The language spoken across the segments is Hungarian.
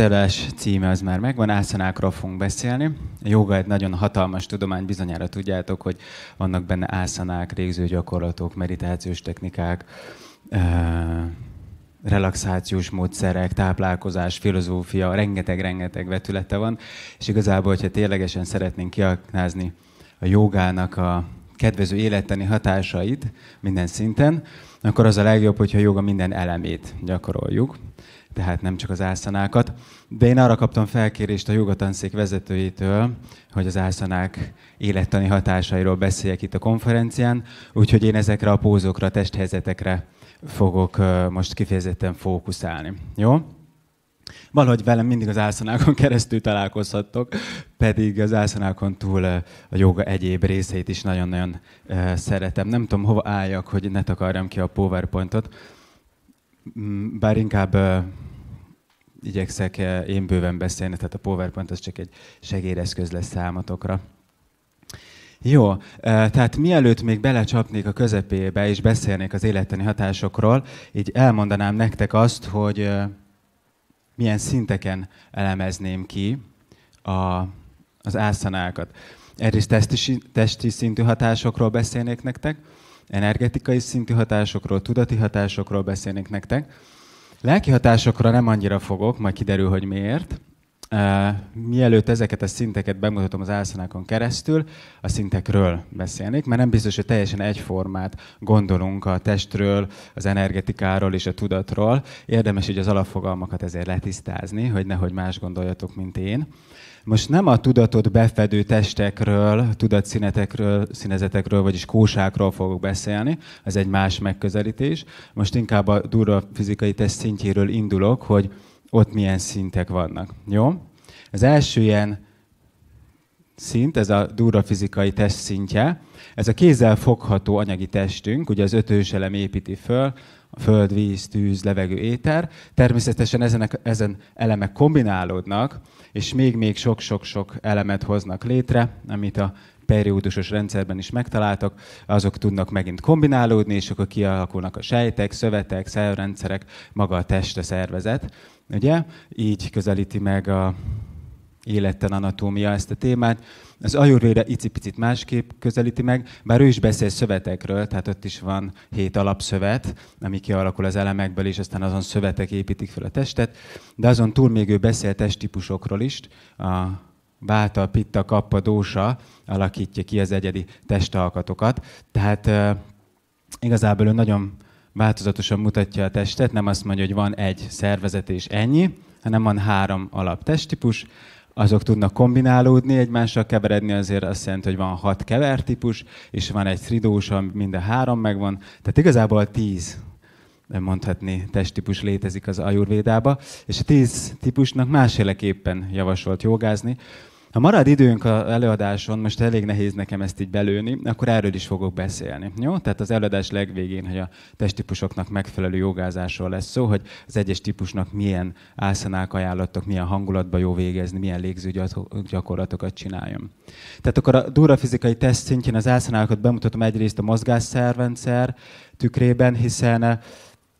előadás címe az már megvan, ászanákról fogunk beszélni. A joga egy nagyon hatalmas tudomány, bizonyára tudjátok, hogy vannak benne ászanák, régző gyakorlatok, meditációs technikák, relaxációs módszerek, táplálkozás, filozófia, rengeteg-rengeteg vetülete van, és igazából, hogyha ténylegesen szeretnénk kiaknázni a jogának a kedvező életteni hatásait minden szinten, akkor az a legjobb, hogyha a joga minden elemét gyakoroljuk tehát nem csak az álszanákat. De én arra kaptam felkérést a jogatanszék vezetőjétől, hogy az álszanák élettani hatásairól beszéljek itt a konferencián, úgyhogy én ezekre a pózokra, a testhelyzetekre fogok most kifejezetten fókuszálni. Jó? Valahogy velem mindig az álszanákon keresztül találkozhattok, pedig az álszanákon túl a joga egyéb részeit is nagyon-nagyon szeretem. Nem tudom, hova álljak, hogy ne takarjam ki a PowerPointot Mm, bár inkább uh, igyekszek uh, én bőven beszélni, tehát a PowerPoint az csak egy segédeszköz lesz számatokra. Jó, tehát mielőtt még belecsapnék a közepébe és beszélnék az életteni hatásokról, így elmondanám nektek azt, hogy milyen szinteken elemezném ki a, az ászanákat. Egyrészt testi, testi szintű hatásokról beszélnék nektek, energetikai szintű hatásokról, tudati hatásokról beszélnék nektek. Lelki hatásokra nem annyira fogok, majd kiderül, hogy miért. Uh, mielőtt ezeket a szinteket bemutatom az álszanákon keresztül, a szintekről beszélnék, mert nem biztos, hogy teljesen egyformát gondolunk a testről, az energetikáról és a tudatról. Érdemes így az alapfogalmakat ezért letisztázni, hogy nehogy más gondoljatok, mint én. Most nem a tudatot befedő testekről, tudatszínetekről, színezetekről, vagyis kósákról fogok beszélni, ez egy más megközelítés. Most inkább a durva fizikai test szintjéről indulok, hogy ott milyen szintek vannak. Jó? Az első ilyen szint, ez a durva fizikai test szintje, ez a kézzel fogható anyagi testünk, ugye az ötös elem építi föl, föld, víz, tűz, levegő, éter. Természetesen ezenek, ezen elemek kombinálódnak, és még-még sok-sok-sok elemet hoznak létre, amit a periódusos rendszerben is megtaláltak, azok tudnak megint kombinálódni, és akkor kialakulnak a sejtek, szövetek, szervrendszerek, maga a test a szervezet. Ugye? Így közelíti meg a élettel anatómia ezt a témát. Az ajurvéda icipicit másképp közelíti meg, bár ő is beszél szövetekről, tehát ott is van hét alapszövet, ami kialakul az elemekből, és aztán azon szövetek építik fel a testet, de azon túl még ő beszél testtípusokról is, a Báta, Pitta, Kappa, Dósa alakítja ki az egyedi testalkatokat. Tehát igazából ő nagyon változatosan mutatja a testet, nem azt mondja, hogy van egy szervezet és ennyi, hanem van három alap testtípus, azok tudnak kombinálódni, egymással keveredni, azért azt jelenti, hogy van hat típus, és van egy tridós, mind a három megvan, tehát igazából tíz mondhatni testtípus létezik az ajurvédába, és a tíz típusnak másféleképpen javasolt jogázni. Ha marad időnk a előadáson, most elég nehéz nekem ezt így belőni, akkor erről is fogok beszélni. Jó? Tehát az előadás legvégén, hogy a testtípusoknak megfelelő jogázásról lesz szó, hogy az egyes típusnak milyen álszanák ajánlottak, milyen hangulatba jó végezni, milyen légzőgyakorlatokat csináljon. Tehát akkor a dura fizikai teszt szintjén az álszanákat bemutatom egyrészt a mozgásszervenszer tükrében, hiszen eh,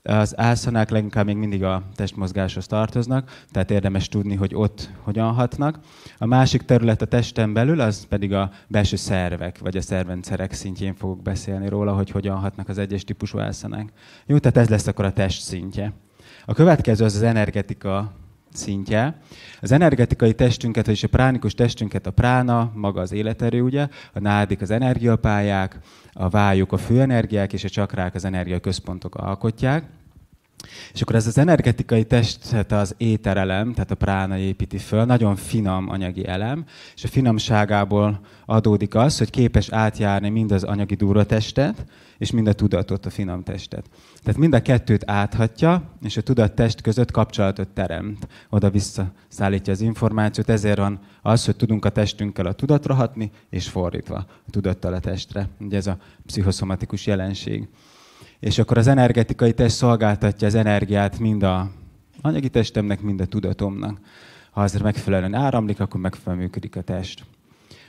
az ászanák leginkább még mindig a testmozgáshoz tartoznak, tehát érdemes tudni, hogy ott hogyan hatnak. A másik terület a testen belül, az pedig a belső szervek, vagy a szervrendszerek szintjén fogok beszélni róla, hogy hogyan hatnak az egyes típusú ászanák. Jó, tehát ez lesz akkor a test szintje. A következő az az energetika szintje. Az energetikai testünket, vagyis a pránikus testünket a prána, maga az életerő, ugye, a nádik az energiapályák, a vájuk a főenergiák és a csakrák az energiaközpontok alkotják. És akkor ez az energetikai test, tehát az éterelem, tehát a prána építi föl, nagyon finom anyagi elem, és a finomságából adódik az, hogy képes átjárni mind az anyagi durva testet, és mind a tudatot, a finom testet. Tehát mind a kettőt áthatja, és a tudat-test között kapcsolatot teremt. Oda-vissza szállítja az információt, ezért van az, hogy tudunk a testünkkel a tudatra hatni, és fordítva, a tudattal a testre. Ugye ez a pszichoszomatikus jelenség és akkor az energetikai test szolgáltatja az energiát mind a anyagi testemnek, mind a tudatomnak. Ha azért megfelelően áramlik, akkor megfelelően működik a test.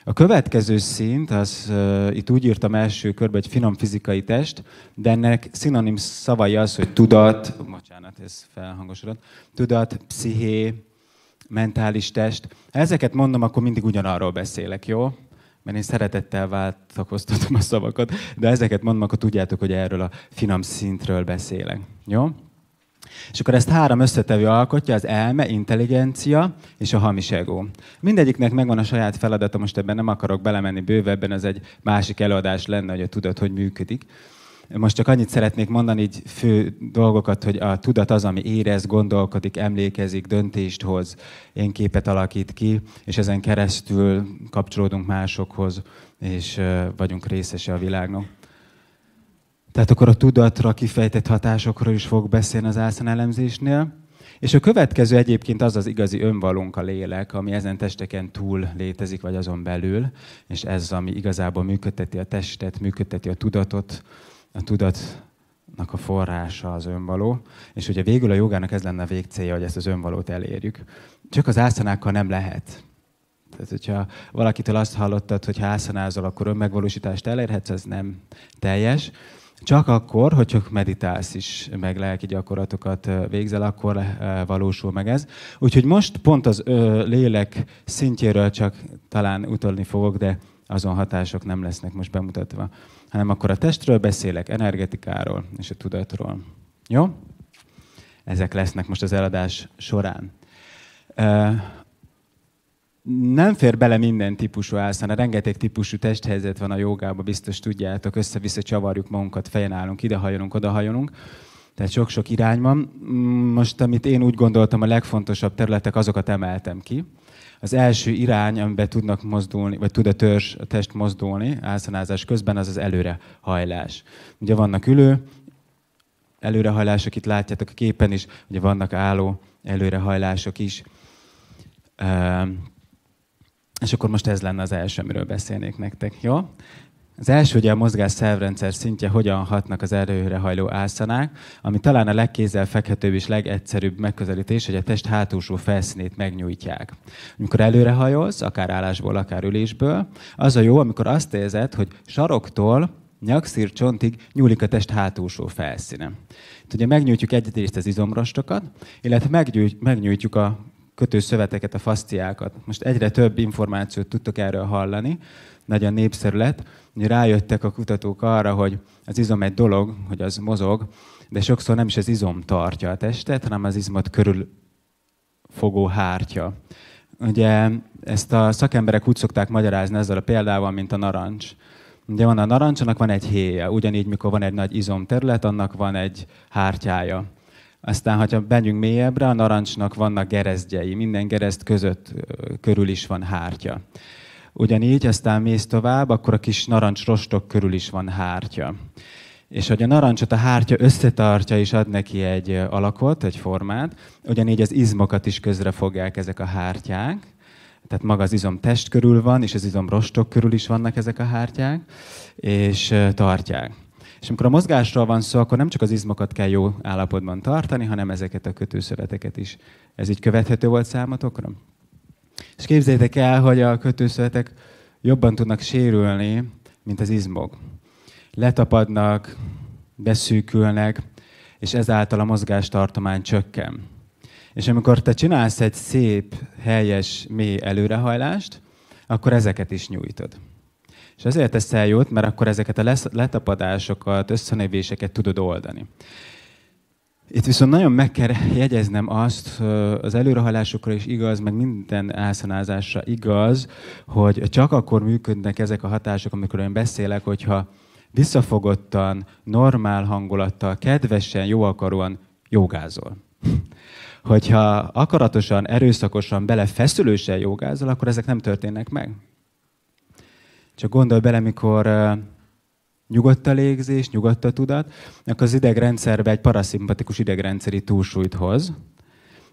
A következő szint, az uh, itt úgy írtam első körben, hogy finom fizikai test, de ennek szinonim szavai az, hogy tudat, bocsánat, ez felhangosodott, tudat, psziché, mentális test. Ha ezeket mondom, akkor mindig ugyanarról beszélek, jó? mert én szeretettel váltakoztatom a szavakat, de ezeket mondom, akkor tudjátok, hogy erről a finom szintről beszélek. Jó? És akkor ezt három összetevő alkotja, az elme, intelligencia és a hamis ego. Mindegyiknek megvan a saját feladata, most ebben nem akarok belemenni bővebben, ez egy másik előadás lenne, hogy a tudat hogy működik. Most csak annyit szeretnék mondani, így fő dolgokat, hogy a tudat az, ami érez, gondolkodik, emlékezik, döntést hoz, én képet alakít ki, és ezen keresztül kapcsolódunk másokhoz, és vagyunk részese a világnak. Tehát akkor a tudatra kifejtett hatásokról is fog beszélni az ászan elemzésnél. És a következő egyébként az az igazi önvalunk a lélek, ami ezen testeken túl létezik, vagy azon belül, és ez, ami igazából működteti a testet, működteti a tudatot, a tudat a forrása az önvaló, és ugye végül a jogának ez lenne a végcélja, hogy ezt az önvalót elérjük. Csak az ászanákkal nem lehet. Tehát, hogyha valakitől azt hallottad, hogy ha ászanázol, akkor önmegvalósítást elérhetsz, ez nem teljes. Csak akkor, hogyha meditálsz is, meg lelki gyakorlatokat végzel, akkor valósul meg ez. Úgyhogy most pont az ö, lélek szintjéről csak talán utalni fogok, de azon hatások nem lesznek most bemutatva hanem akkor a testről beszélek, energetikáról és a tudatról. Jó? Ezek lesznek most az eladás során. Nem fér bele minden típusú álszana, rengeteg típusú testhelyzet van a jogában, biztos tudjátok, össze-vissza csavarjuk magunkat, fejen állunk, idehajolunk, odahajolunk. Tehát sok-sok irány van. Most, amit én úgy gondoltam, a legfontosabb területek, azokat emeltem ki az első irány, amiben tudnak mozdulni, vagy tud a törzs, a test mozdulni álszanázás közben, az az előrehajlás. Ugye vannak ülő előrehajlások, itt látjátok a képen is, ugye vannak álló előrehajlások is. Ehm, és akkor most ez lenne az első, amiről beszélnék nektek, jó? Az első hogy a mozgás szervrendszer szintje, hogyan hatnak az erőre hajló álszanák, ami talán a fekhetőbb és legegyszerűbb megközelítés, hogy a test hátulsó felszínét megnyújtják. Amikor előre hajolsz, akár állásból, akár ülésből, az a jó, amikor azt érzed, hogy saroktól nyakszír csontig nyúlik a test hátulsó felszíne. Itt ugye megnyújtjuk egyrészt az izomrostokat, illetve megnyújtjuk a kötőszöveteket, a fasciákat. Most egyre több információt tudtok erről hallani, nagyon népszerű lett, hogy rájöttek a kutatók arra, hogy az izom egy dolog, hogy az mozog, de sokszor nem is az izom tartja a testet, hanem az izmot körül fogó hártya. Ugye ezt a szakemberek úgy szokták magyarázni ezzel a példával, mint a narancs. Ugye van a annak van egy héja, ugyanígy, mikor van egy nagy izomterület, annak van egy hártyája. Aztán, ha begyünk mélyebbre, a narancsnak vannak gerezdjei, minden gereszt között körül is van hártya. Ugyanígy, aztán mész tovább, akkor a kis narancs rostok körül is van hártya. És hogy a narancsot a hártya összetartja és ad neki egy alakot, egy formát, ugyanígy az izmokat is közre fogják ezek a hártyák. Tehát maga az izom test körül van, és az izom rostok körül is vannak ezek a hártyák, és tartják. És amikor a mozgásról van szó, akkor nem csak az izmokat kell jó állapotban tartani, hanem ezeket a kötőszöveteket is. Ez így követhető volt számotokra? És képzeljétek el, hogy a kötőszövetek jobban tudnak sérülni, mint az izmok. Letapadnak, beszűkülnek, és ezáltal a mozgástartomány csökken. És amikor te csinálsz egy szép, helyes, mély előrehajlást, akkor ezeket is nyújtod. És ezért teszel jót, mert akkor ezeket a letapadásokat, összenévéseket tudod oldani. Itt viszont nagyon meg kell jegyeznem azt, az előrehalásokra is igaz, meg minden álszanázásra igaz, hogy csak akkor működnek ezek a hatások, amikor én beszélek, hogyha visszafogottan, normál hangulattal, kedvesen, jóakaróan jogázol. Hogyha akaratosan, erőszakosan, belefeszülősen jogázol, akkor ezek nem történnek meg. Csak gondolj bele, mikor a légzés, a tudat, akkor az idegrendszerbe egy paraszimpatikus idegrendszeri túlsúlyt hoz,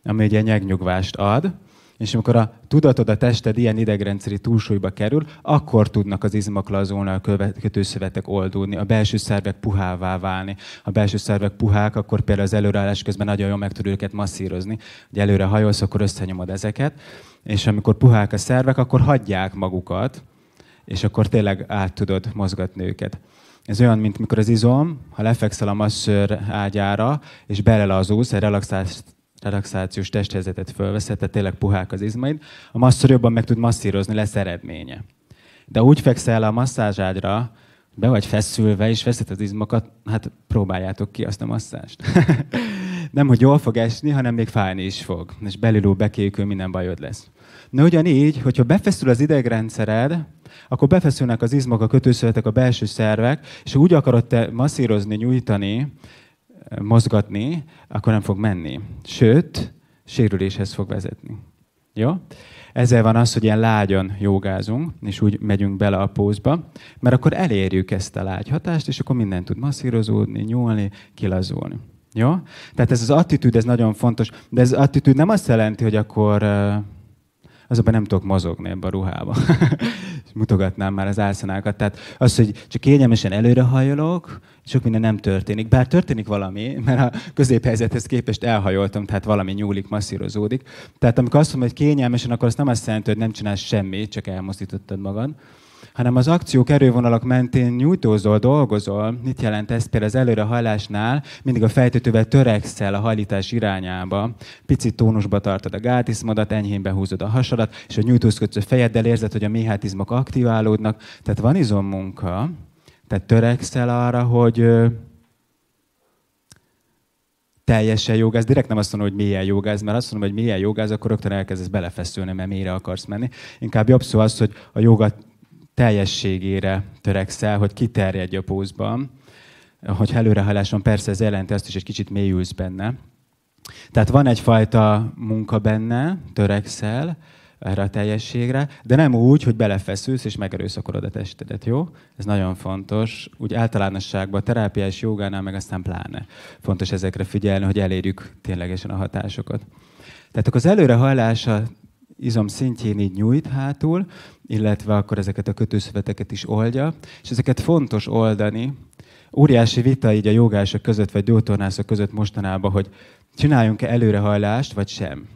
ami ugye nyegnyugvást ad, és amikor a tudatod, a tested ilyen idegrendszeri túlsúlyba kerül, akkor tudnak az izmok lazulni, a kötőszövetek oldulni, a belső szervek puhává válni. Ha a belső szervek puhák, akkor például az előreállás közben nagyon jól meg tud őket masszírozni. Hogy előre hajolsz, akkor összenyomod ezeket, és amikor puhák a szervek, akkor hagyják magukat, és akkor tényleg át tudod mozgatni őket. Ez olyan, mint mikor az izom, ha lefekszel a masször ágyára, és belelazulsz, egy relaxációs testhelyzetet fölveszed, tehát tényleg puhák az izmaid, a masször jobban meg tud masszírozni, lesz eredménye. De úgy fekszel a masszázságyra, be vagy feszülve, és veszed az izmokat, hát próbáljátok ki azt a masszást. nem, hogy jól fog esni, hanem még fájni is fog, és belülú, bekékül minden bajod lesz. Na ugyanígy, hogyha befeszül az idegrendszered, akkor befeszülnek az izmok, a kötőszövetek, a belső szervek, és ha úgy akarod te masszírozni, nyújtani, eh, mozgatni, akkor nem fog menni. Sőt, sérüléshez fog vezetni. Jó? Ezzel van az, hogy ilyen lágyon jogázunk, és úgy megyünk bele a pózba, mert akkor elérjük ezt a lágy hatást, és akkor minden tud masszírozódni, nyúlni, kilazulni. Jó? Tehát ez az attitűd, ez nagyon fontos, de ez az attitűd nem azt jelenti, hogy akkor eh, az abban nem tudok mozogni ebbe a ruhába. Mutogatnám már az álszanákat. Tehát az, hogy csak kényelmesen előrehajolok, sok minden nem történik. Bár történik valami, mert a középhelyzethez képest elhajoltam, tehát valami nyúlik, masszírozódik. Tehát amikor azt mondom, hogy kényelmesen, akkor azt nem azt jelenti, hogy nem csinálsz semmit, csak elmozdítottad magad, hanem az akciók erővonalak mentén nyújtózol, dolgozol. Mit jelent ez például az előre hajlásnál, Mindig a fejtetővel törekszel a hajlítás irányába. Picit tónusba tartod a gátiszmodat, enyhén behúzod a hasadat, és a nyújtózkodsz a fejeddel érzed, hogy a méhátizmok aktiválódnak. Tehát van munka. tehát törekszel arra, hogy teljesen jogáz. Direkt nem azt mondom, hogy milyen jogáz, mert azt mondom, hogy milyen jogáz, akkor rögtön elkezdesz belefeszülni, mert mélyre akarsz menni. Inkább jobb szó az, hogy a jogat teljességére törekszel, hogy kiterjedj a pózban. Hogy előrehaláson persze ez jelenti azt is, hogy kicsit mélyülsz benne. Tehát van egyfajta munka benne, törekszel erre a teljességre, de nem úgy, hogy belefeszülsz és megerőszakolod a testedet, jó? Ez nagyon fontos. Úgy általánosságban terápiás jogánál, meg aztán pláne fontos ezekre figyelni, hogy elérjük ténylegesen a hatásokat. Tehát akkor az előrehajlás a izom szintjén így nyújt hátul, illetve akkor ezeket a kötőszöveteket is oldja, és ezeket fontos oldani. Óriási vita így a jogások között, vagy gyógytornászok között mostanában, hogy csináljunk-e előrehajlást, vagy sem.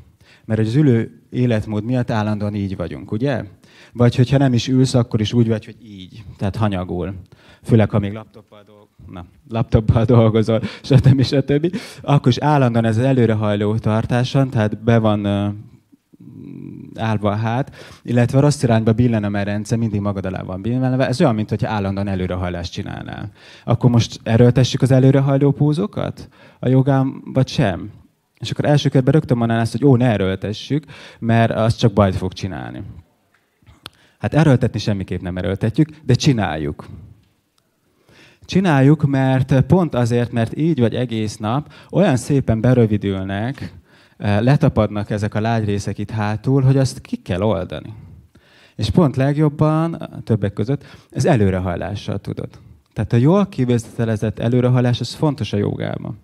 Mert az ülő életmód miatt állandóan így vagyunk, ugye? Vagy hogyha nem is ülsz, akkor is úgy vagy, hogy így, tehát hanyagul. Főleg, ha még laptoppal, dolg... Na, laptoppal dolgozol, stb. stb. Akkor is állandóan ez az előrehajló tartáson, tehát be van állva a hát, illetve a rossz irányba billen, a rendszer mindig magad alá van billenve, ez olyan, mintha állandóan előrehajlást csinálnál. Akkor most erőltessük az előrehajló pózokat a jogám, vagy sem? És akkor első körben rögtön mondanál azt, hogy ó, ne erőltessük, mert az csak bajt fog csinálni. Hát erőltetni semmiképp nem erőltetjük, de csináljuk. Csináljuk, mert pont azért, mert így vagy egész nap olyan szépen berövidülnek Eh, letapadnak ezek a lágy részek itt hátul, hogy azt ki kell oldani. És pont legjobban, a eh, többek között, ez előrehajlással tudod. Tehát a jól kivételezett előrehajlás, az fontos a jogában.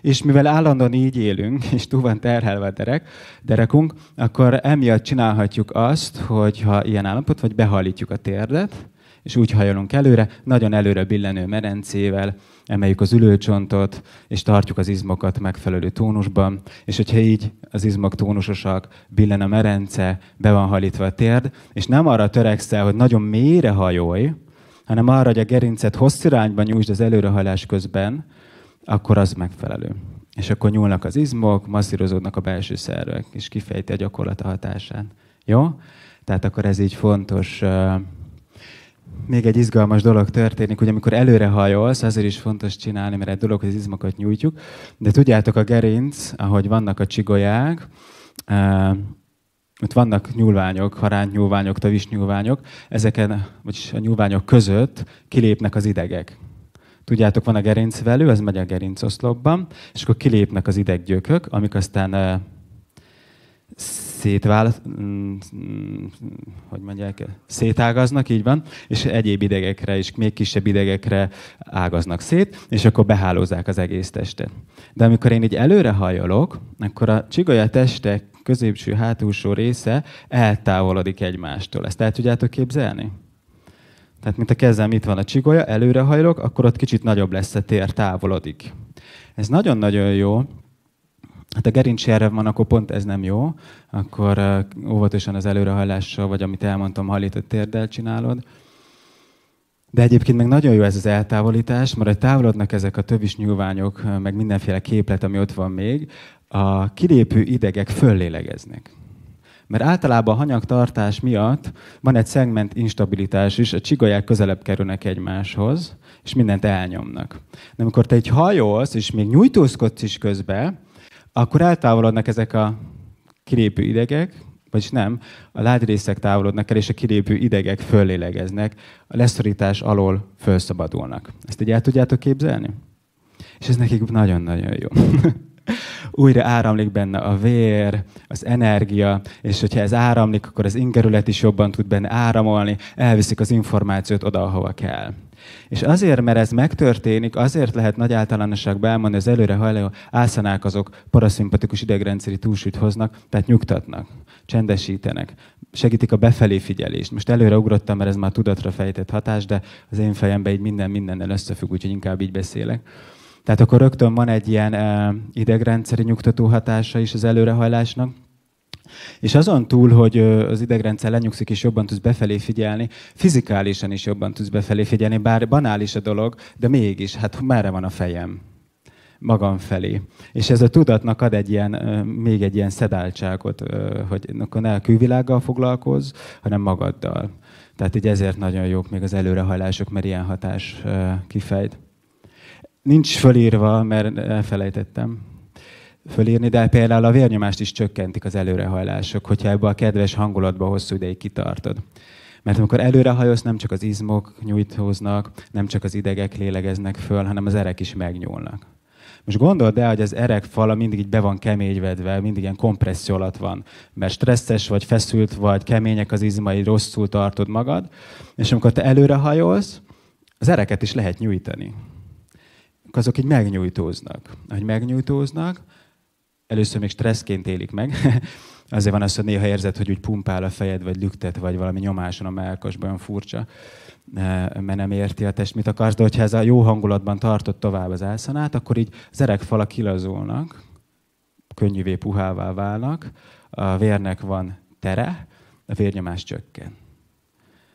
És mivel állandóan így élünk, és túl van terhelve a derek, derekunk, akkor emiatt csinálhatjuk azt, hogy ha ilyen állapot, vagy behalítjuk a térdet, és úgy hajolunk előre, nagyon előre billenő merencével, emeljük az ülőcsontot, és tartjuk az izmokat megfelelő tónusban, és hogyha így az izmok tónusosak, billen a merence, be van halítva a térd, és nem arra törekszel, hogy nagyon mélyre hajolj, hanem arra, hogy a gerincet hosszirányban nyújtsd az előrehajlás közben, akkor az megfelelő. És akkor nyúlnak az izmok, masszírozódnak a belső szervek, és kifejti a gyakorlat a hatását. Jó? Tehát akkor ez így fontos uh, még egy izgalmas dolog történik, hogy amikor előre hajolsz, azért is fontos csinálni, mert egy dolog, hogy az izmokat nyújtjuk, de tudjátok a gerinc, ahogy vannak a csigolyák, eh, ott vannak nyúlványok, tavis nyúlványok. ezeken, vagyis a nyúlványok között kilépnek az idegek. Tudjátok, van a gerincvelő, ez megy a gerincoszlopban, és akkor kilépnek az ideggyökök, amik aztán eh, szétvál, hogy mondják, szétágaznak, így van, és egyéb idegekre is, még kisebb idegekre ágaznak szét, és akkor behálózzák az egész testet. De amikor én így előre hajolok, akkor a csigolya testek középső hátulsó része eltávolodik egymástól. Ezt el tudjátok képzelni? Tehát, mint a kezem itt van a csigolya, előre hajolok, akkor ott kicsit nagyobb lesz a tér, távolodik. Ez nagyon-nagyon jó, hát a gerincs erre van, akkor pont ez nem jó, akkor óvatosan az előrehajlással, vagy amit elmondtam, halított térdel csinálod. De egyébként meg nagyon jó ez az eltávolítás, mert hogy távolodnak ezek a tövis nyúlványok, meg mindenféle képlet, ami ott van még, a kilépő idegek föllélegeznek. Mert általában a hanyagtartás miatt van egy szegment instabilitás is, a csigolyák közelebb kerülnek egymáshoz, és mindent elnyomnak. De amikor te egy hajolsz, és még nyújtózkodsz is közben, akkor eltávolodnak ezek a kilépő idegek, vagyis nem, a ládrészek távolodnak el, és a kilépő idegek föllélegeznek, a leszorítás alól felszabadulnak. Ezt így el tudjátok képzelni? És ez nekik nagyon-nagyon jó. Újra áramlik benne a vér, az energia, és hogyha ez áramlik, akkor az ingerület is jobban tud benne áramolni, elviszik az információt oda, ahova kell. És azért, mert ez megtörténik, azért lehet nagy általánosságban elmondani, az előre hajló álszanák azok paraszimpatikus idegrendszeri túlsúlyt hoznak, tehát nyugtatnak, csendesítenek, segítik a befelé figyelést. Most előre ugrottam, mert ez már tudatra fejtett hatás, de az én fejemben így minden mindennel összefügg, úgyhogy inkább így beszélek. Tehát akkor rögtön van egy ilyen eh, idegrendszeri nyugtató hatása is az előrehajlásnak, és azon túl, hogy az idegrendszer lenyugszik és jobban tudsz befelé figyelni, fizikálisan is jobban tudsz befelé figyelni, bár banális a dolog, de mégis, hát merre van a fejem? magam felé. És ez a tudatnak ad egy ilyen, még egy ilyen szedáltságot, hogy akkor ne a külvilággal foglalkozz, hanem magaddal. Tehát így ezért nagyon jók még az előrehajlások, mert ilyen hatás kifejt. Nincs fölírva, mert elfelejtettem fölírni, de például a vérnyomást is csökkentik az előrehajlások, hogyha ebbe a kedves hangulatba hosszú ideig kitartod. Mert amikor előrehajolsz, nem csak az izmok nyújtóznak, nem csak az idegek lélegeznek föl, hanem az erek is megnyúlnak. Most gondold el, hogy az erek fala mindig így be van keményvedve, mindig ilyen kompresszió alatt van, mert stresszes vagy, feszült vagy, kemények az izmai, rosszul tartod magad, és amikor te előrehajolsz, az ereket is lehet nyújtani. Azok így megnyújtóznak. Ahogy megnyújtóznak, először még stresszként élik meg. Azért van az, hogy néha érzed, hogy úgy pumpál a fejed, vagy lüktet, vagy valami nyomáson a melkasban, olyan furcsa, eh, mert nem érti a test, mit akarsz. De hogyha ez a jó hangulatban tartott tovább az álszanát, akkor így az falak kilazulnak, könnyűvé puhává válnak, a vérnek van tere, a vérnyomás csökken.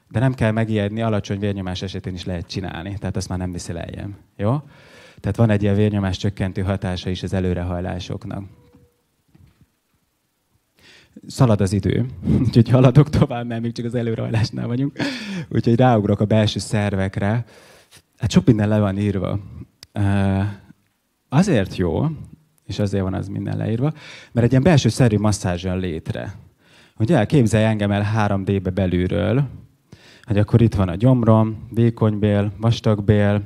De nem kell megijedni, alacsony vérnyomás esetén is lehet csinálni, tehát azt már nem viszi lejjem. Jó? Tehát van egy ilyen vérnyomás csökkentő hatása is az előrehajlásoknak szalad az idő, úgyhogy haladok tovább, mert még csak az előrajlásnál vagyunk, úgyhogy ráugrok a belső szervekre. Hát sok minden le van írva. Azért jó, és azért van az minden leírva, mert egy ilyen belső szervi masszázs jön létre. Ugye elképzelj engem el 3D-be belülről, hogy hát akkor itt van a gyomrom, vékonybél, vastagbél,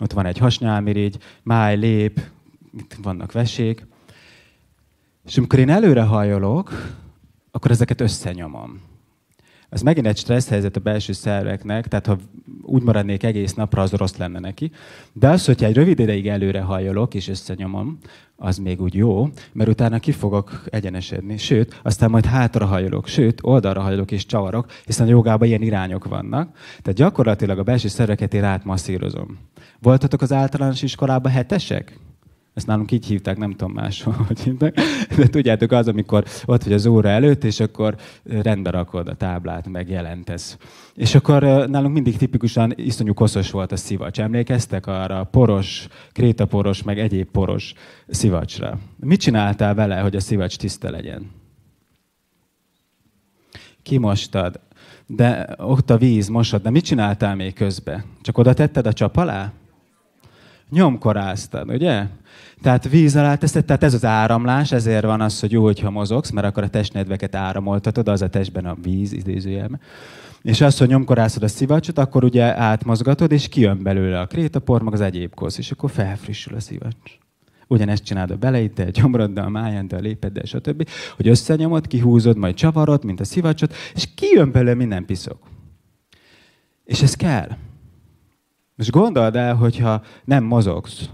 ott van egy hasnyálmirigy, máj, lép, itt vannak vesék. És amikor én előre hajolok, akkor ezeket összenyomom. Ez megint egy stressz helyzet a belső szerveknek, tehát ha úgy maradnék egész napra, az rossz lenne neki. De az, hogyha egy rövid ideig előre hajolok és összenyomom, az még úgy jó, mert utána ki fogok egyenesedni, sőt, aztán majd hátra hajolok, sőt, oldalra hajolok és csavarok, hiszen a jogában ilyen irányok vannak. Tehát gyakorlatilag a belső szerveket én átmasszírozom. Voltatok az általános iskolában hetesek? Ezt nálunk így hívták, nem tudom máshol, hogy hívták. De tudjátok, az, amikor ott vagy az óra előtt, és akkor rendbe rakod a táblát, meg jelentesz. És akkor nálunk mindig tipikusan iszonyú koszos volt a szivacs. Emlékeztek arra poros, krétaporos, meg egyéb poros szivacsra? Mit csináltál vele, hogy a szivacs tiszta legyen? Kimostad, de ott a víz, mosod, de mit csináltál még közbe? Csak oda tetted a csap alá? nyomkoráztad, ugye? Tehát víz alá teszed, tehát ez az áramlás, ezért van az, hogy jó, hogyha mozogsz, mert akkor a testnedveket áramoltatod, az a testben a víz idézőjelben. És azt, hogy nyomkorászod a szivacsot, akkor ugye átmozgatod, és kijön belőle a krétapor, meg az egyéb kosz, és akkor felfrissül a szivacs. Ugyanezt csinálod a beleiddel, gyomroddal, májáddal, lépeddel, stb. Hogy összenyomod, kihúzod, majd csavarod, mint a szivacsot, és kijön belőle minden piszok. És ez kell. Most gondold el, hogyha nem mozogsz,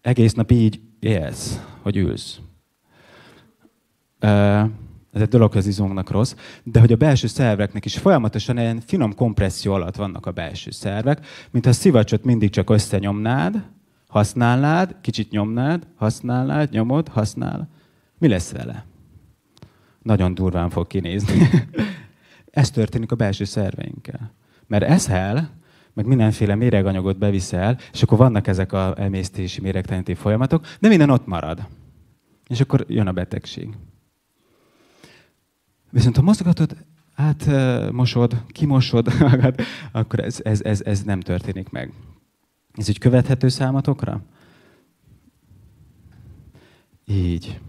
egész nap így élsz, hogy ülsz. Ez egy dolog, az izomnak rossz, de hogy a belső szerveknek is folyamatosan ilyen finom kompresszió alatt vannak a belső szervek, mintha a szivacsot mindig csak összenyomnád, használnád, kicsit nyomnád, használnád, nyomod, használ. Mi lesz vele? Nagyon durván fog kinézni. Ez történik a belső szerveinkkel. Mert ez meg mindenféle méreganyagot beviszel, és akkor vannak ezek a emésztési méregtelenítő folyamatok, de minden ott marad. És akkor jön a betegség. Viszont ha mozgatod, átmosod, kimosod magad, akkor ez, ez, ez, ez nem történik meg. Ez egy követhető számatokra? Így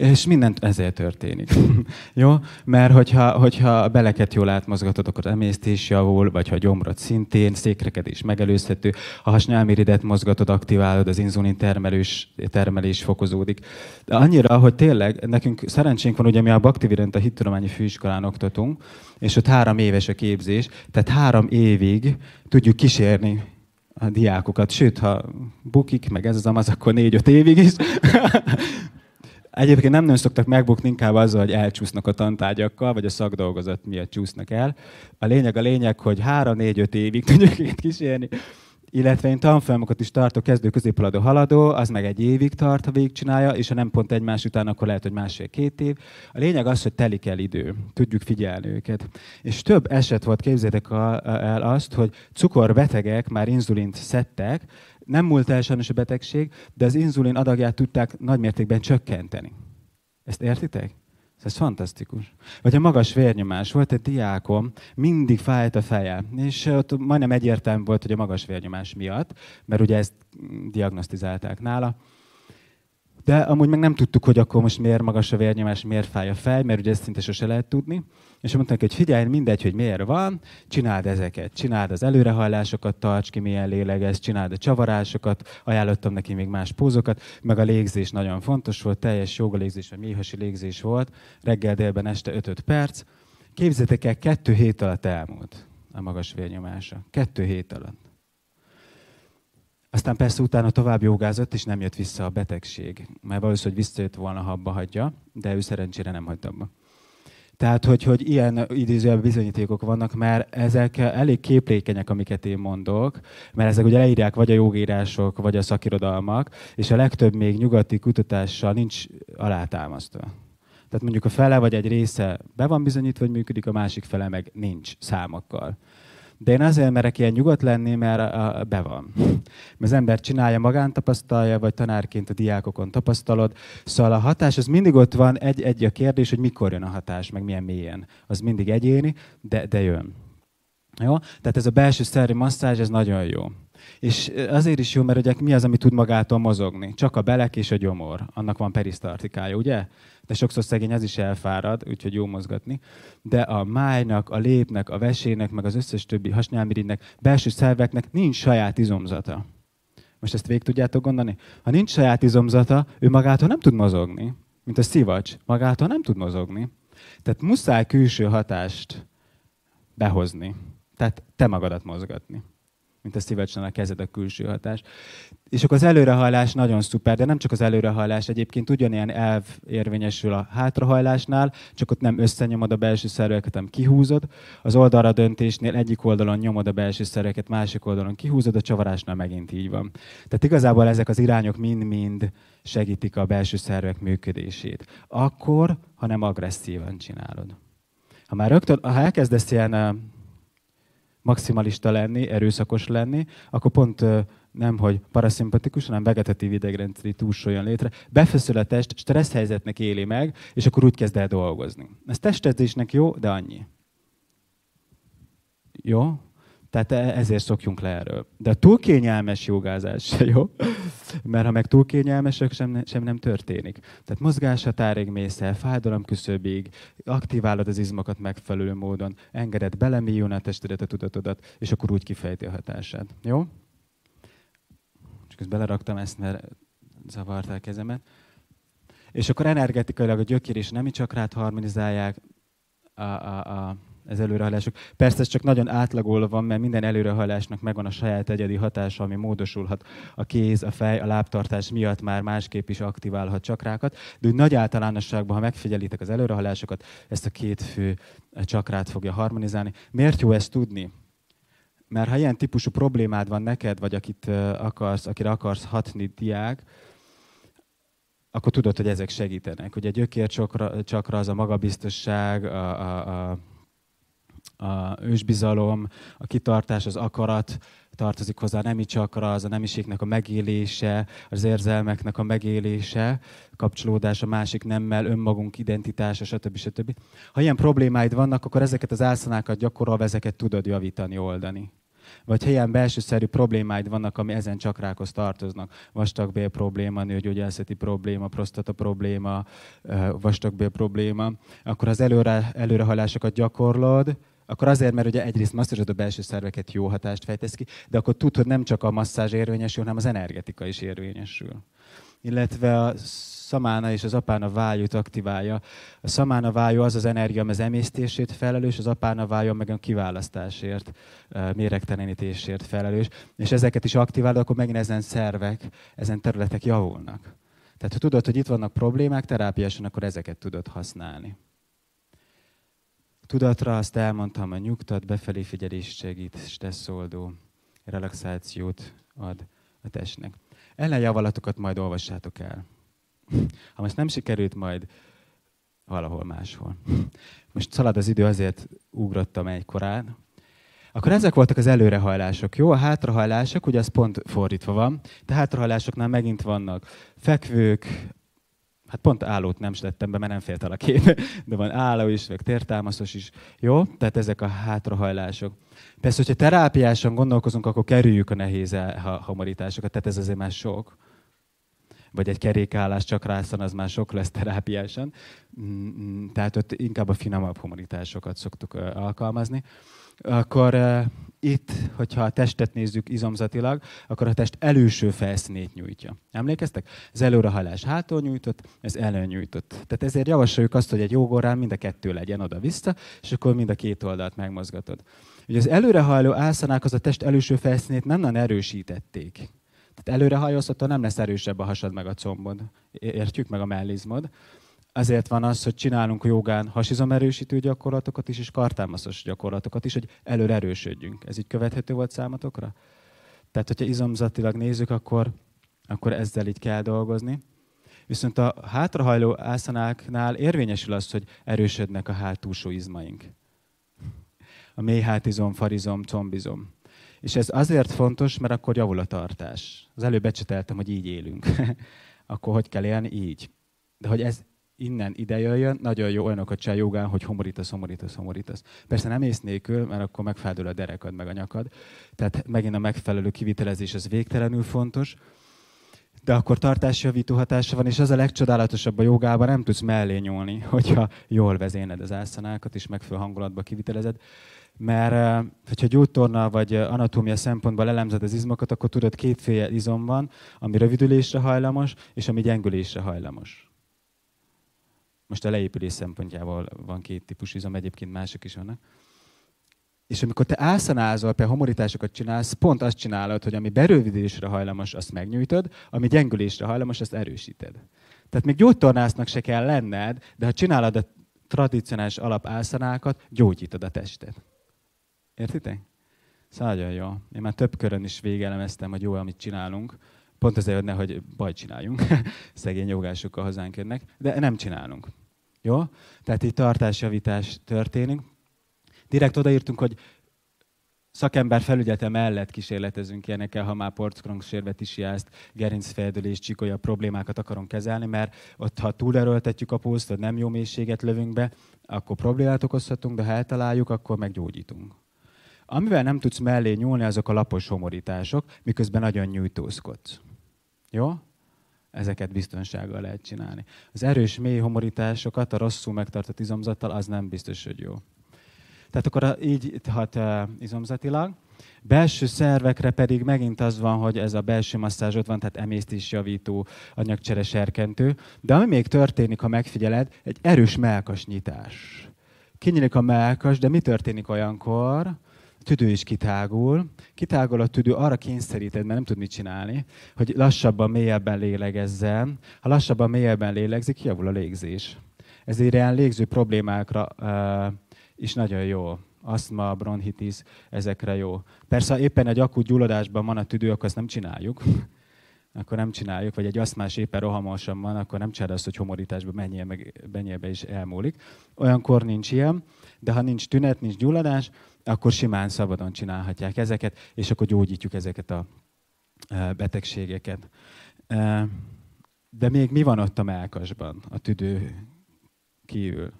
és mindent ezért történik. Jó? Mert hogyha, hogyha a beleket jól átmozgatod, akkor emésztés javul, vagy ha gyomrod szintén, székrekedés megelőzhető, ha hasnyálmiridet mozgatod, aktiválod, az inzulin termelős, termelés fokozódik. De annyira, hogy tényleg nekünk szerencsénk van, ugye mi a Baktivirent a hittudományi főiskolán oktatunk, és ott három éves a képzés, tehát három évig tudjuk kísérni a diákokat. Sőt, ha bukik, meg ez az amaz, akkor négy-öt évig is. Egyébként nem nagyon szoktak megbukni inkább azzal, hogy elcsúsznak a tantárgyakkal, vagy a szakdolgozat miatt csúsznak el. A lényeg a lényeg, hogy 3-4-5 évig tudjuk itt kísérni, illetve én tanfolyamokat is tartok, kezdő, középhaladó, haladó, az meg egy évig tart, ha végigcsinálja, és ha nem pont egymás után, akkor lehet, hogy másfél-két év. A lényeg az, hogy telik el idő, tudjuk figyelni őket. És több eset volt, képzétek el azt, hogy cukorbetegek már inzulint szedtek, nem múlt el sajnos a betegség, de az inzulin adagját tudták nagymértékben csökkenteni. Ezt értitek? Ez fantasztikus. Vagy a magas vérnyomás. Volt egy diákom, mindig fájt a feje, és ott majdnem egyértelmű volt, hogy a magas vérnyomás miatt, mert ugye ezt diagnosztizálták nála. De amúgy meg nem tudtuk, hogy akkor most miért magas a vérnyomás, miért fáj a fej, mert ugye ezt szinte sose lehet tudni. És mondták, hogy figyelj, mindegy, hogy miért van, csináld ezeket. Csináld az előrehajlásokat, tarts ki, milyen lélegez, csináld a csavarásokat, ajánlottam neki még más pózokat, meg a légzés nagyon fontos volt, teljes légzés, vagy méhasi légzés volt, reggel, délben, este 5-5 perc. Képzeljétek el, kettő hét alatt elmúlt a magas vérnyomása. Kettő hét alatt. Aztán persze utána tovább jogázott, és nem jött vissza a betegség. Már valószínűleg visszajött volna, ha abba hagyja, de ő szerencsére nem hagyta abba. Tehát, hogy, hogy ilyen idézőjelben bizonyítékok vannak, mert ezek elég képlékenyek, amiket én mondok, mert ezek ugye leírják vagy a jogírások, vagy a szakirodalmak, és a legtöbb még nyugati kutatással nincs alátámasztva. Tehát mondjuk a fele vagy egy része be van bizonyítva, hogy működik, a másik fele meg nincs számokkal. De én azért merek ilyen nyugodt lenni, mert a, a, be van. Mert az ember csinálja, magán tapasztalja, vagy tanárként a diákokon tapasztalod. Szóval a hatás az mindig ott van, egy, egy a kérdés, hogy mikor jön a hatás, meg milyen mélyen. Az mindig egyéni, de, de jön. Jó? Tehát ez a belső szervi masszázs, ez nagyon jó. És eh, azért is jó, mert ugye mi az, ami tud magától mozogni? Csak a belek és a gyomor. Annak van perisztartikája, ugye? De sokszor szegény ez is elfárad, úgyhogy jó mozgatni. De a májnak, a lépnek, a vesének, meg az összes többi hasnyálmirigynek, belső szerveknek nincs saját izomzata. Most ezt végig tudjátok gondolni? Ha nincs saját izomzata, ő magától nem tud mozogni, mint a szivacs. Magától nem tud mozogni. Tehát muszáj külső hatást behozni. Tehát te magadat mozgatni mint a szívacsnál a kezed a külső hatás. És akkor az előrehajlás nagyon szuper, de nem csak az előrehajlás, egyébként ugyanilyen elv érvényesül a hátrahajlásnál, csak ott nem összenyomod a belső szerveket, hanem kihúzod. Az oldalra döntésnél egyik oldalon nyomod a belső szerveket, másik oldalon kihúzod, a csavarásnál megint így van. Tehát igazából ezek az irányok mind-mind segítik a belső szervek működését. Akkor, ha nem agresszívan csinálod. Ha már rögtön, ha elkezdesz ilyen maximalista lenni, erőszakos lenni, akkor pont nem, hogy paraszimpatikus, hanem vegetatív idegrendszeri túlsó létre, befeszül a test, stressz helyzetnek éli meg, és akkor úgy kezd el dolgozni. Ez testedzésnek jó, de annyi. Jó? Tehát e- ezért szokjunk le erről. De a túl kényelmes jogázás se jó, mert ha meg túl kényelmesek, sem, sem nem történik. Tehát mozgáshatárig mész el, fájdalom küszöbig, aktiválod az izmokat megfelelő módon, engeded belemíjjon a testedet, a tudatodat, és akkor úgy kifejti a hatását. Jó? Csak ezt beleraktam ezt, mert zavartál a kezemet. És akkor energetikailag a gyökér és nemi csakrát harmonizálják, a, a, a az előrehalások. Persze ez csak nagyon átlagolva van, mert minden előrehalásnak megvan a saját egyedi hatása, ami módosulhat a kéz, a fej, a lábtartás miatt már másképp is aktiválhat csakrákat, de úgy nagy általánosságban, ha megfigyelitek az előrehalásokat, ezt a két fő eh, csakrát fogja harmonizálni. Miért jó ezt tudni? Mert ha ilyen típusú problémád van neked, vagy akit eh, akarsz, akire akarsz hatni diák, akkor tudod, hogy ezek segítenek. Ugye gyökér gyökércsakra az a magabiztosság, a, a, a a ősbizalom, a kitartás, az akarat tartozik hozzá, a nemi csakra, az a nemiségnek a megélése, az érzelmeknek a megélése, kapcsolódás a másik nemmel, önmagunk identitása, stb. stb. Ha ilyen problémáid vannak, akkor ezeket az álszanákat gyakorolva ezeket tudod javítani, oldani vagy ha ilyen belsőszerű problémáid vannak, ami ezen csakrákhoz tartoznak. Vastagbél probléma, nőgyógyászati probléma, prostata probléma, vastagbél probléma. Akkor az előre, előrehajlásokat gyakorlod, akkor azért, mert ugye egyrészt masszázsod a belső szerveket jó hatást fejtesz ki, de akkor tudod hogy nem csak a masszázs érvényesül, hanem az energetika is érvényesül. Illetve a szamána és az apána vájút aktiválja. A szamána vájú az az energia, az emésztését felelős, az apána vájú meg a kiválasztásért, méregtelenítésért felelős. És ezeket is aktiválod, akkor megint ezen szervek, ezen területek javulnak. Tehát ha tudod, hogy itt vannak problémák, terápiásan akkor ezeket tudod használni tudatra azt elmondtam, a nyugtat, befelé figyelés segít, stresszoldó, relaxációt ad a testnek. Ellenjavallatokat majd olvassátok el. Ha most nem sikerült, majd valahol máshol. Most szalad az idő, azért ugrottam egy korán. Akkor ezek voltak az előrehajlások, jó? A hátrahajlások, ugye az pont fordítva van. De hátrahajlásoknál megint vannak fekvők, Hát pont állót nem slettem be, mert nem fért a kép. de van álló is, meg tértámaszos is. Jó? Tehát ezek a hátrahajlások. Persze, hogyha terápiásan gondolkozunk, akkor kerüljük a nehéz hamarításokat, tehát ez azért már sok. Vagy egy kerékállás csak rászan, az már sok lesz terápiásan. Mm, mm, tehát ott inkább a finomabb humanitásokat szoktuk alkalmazni akkor uh, itt, hogyha a testet nézzük izomzatilag, akkor a test előső felszínét nyújtja. Emlékeztek? Az előrehajlás hátul nyújtott, ez elő nyújtott. Tehát ezért javasoljuk azt, hogy egy jogorán mind a kettő legyen oda-vissza, és akkor mind a két oldalt megmozgatod. Ugye az előrehajló álszanák az a test előső felszínét nem nagyon erősítették. Tehát előrehajolsz, nem lesz erősebb a hasad meg a combod. Értjük meg a mellizmod. Ezért van az, hogy csinálunk jogán hasizomerősítő gyakorlatokat is, és kartámaszos gyakorlatokat is, hogy előre erősödjünk. Ez így követhető volt számotokra? Tehát, hogyha izomzatilag nézzük, akkor, akkor ezzel így kell dolgozni. Viszont a hátrahajló ászanáknál érvényesül az, hogy erősödnek a hátúsú izmaink. A mély hátizom, farizom, combizom. És ez azért fontos, mert akkor javul a tartás. Az előbb becseteltem, hogy így élünk. akkor hogy kell élni? Így. De hogy ez innen idejöjjön, nagyon jó olyanokat csinál jogán, hogy homorítasz, homorítasz, homorítasz. Persze nem ész nélkül, mert akkor megfájdul a derekad, meg a nyakad. Tehát megint a megfelelő kivitelezés az végtelenül fontos. De akkor tartásjavító hatása van, és az a legcsodálatosabb a jogában, nem tudsz mellé nyúlni, hogyha jól vezéned az ászanákat, és megfelelő hangulatba kivitelezed mert eh, hogyha gyógytorna vagy eh, anatómia szempontból elemzed az izmokat, akkor tudod, kétféle izom van, ami rövidülésre hajlamos, és ami gyengülésre hajlamos. Most a leépülés szempontjából van két típusú izom, egyébként mások is vannak. És amikor te álszanázol, például homorításokat csinálsz, pont azt csinálod, hogy ami berövidülésre hajlamos, azt megnyújtod, ami gyengülésre hajlamos, azt erősíted. Tehát még gyógytornásznak se kell lenned, de ha csinálod a tradicionális alapálszanákat, gyógyítod a testet. Értitek? Szóval jó. Én már több körön is végelemeztem, hogy jó, amit csinálunk. Pont azért, hogy hogy baj csináljunk. Szegény jogásokkal hazánk jönnek, de nem csinálunk. Jó? Tehát itt tartásjavítás történik. Direkt odaírtunk, hogy szakember felügyelete mellett kísérletezünk ilyenekkel, ha már porckrong sérvet is jelzt, gerincfejdülés, csikolya problémákat akarom kezelni, mert ott, ha túlerőltetjük a pulzt, vagy nem jó mélységet lövünk be, akkor problémát okozhatunk, de ha eltaláljuk, akkor meggyógyítunk. Amivel nem tudsz mellé nyúlni, azok a lapos homorítások, miközben nagyon nyújtózkodsz. Jó? ezeket biztonsággal lehet csinálni. Az erős, mély homorításokat a rosszul megtartott izomzattal az nem biztos, hogy jó. Tehát akkor így hat eh, izomzatilag. Belső szervekre pedig megint az van, hogy ez a belső masszázs ott van, tehát emésztésjavító, anyagcsere serkentő. De ami még történik, ha megfigyeled, egy erős melkas nyitás. Kinyílik a melkas, de mi történik olyankor, tüdő is kitágul. Kitágul a tüdő, arra kényszeríted, mert nem tud mit csinálni, hogy lassabban, mélyebben lélegezzen. Ha lassabban, mélyebben lélegzik, javul a légzés. Ezért ilyen légző problémákra uh, is nagyon jó aszma, bronhitis, ezekre jó. Persze, ha éppen egy akut gyulladásban van a tüdő, akkor azt nem csináljuk. akkor nem csináljuk, vagy egy aszmás éppen rohamosan van, akkor nem csinálod azt, hogy homorításban menjél, meg, menjél be elmúlik. Olyankor nincs ilyen, de ha nincs tünet, nincs gyulladás, akkor simán szabadon csinálhatják ezeket, és akkor gyógyítjuk ezeket a e, betegségeket. E, de még mi van ott a melkasban, a tüdő kívül?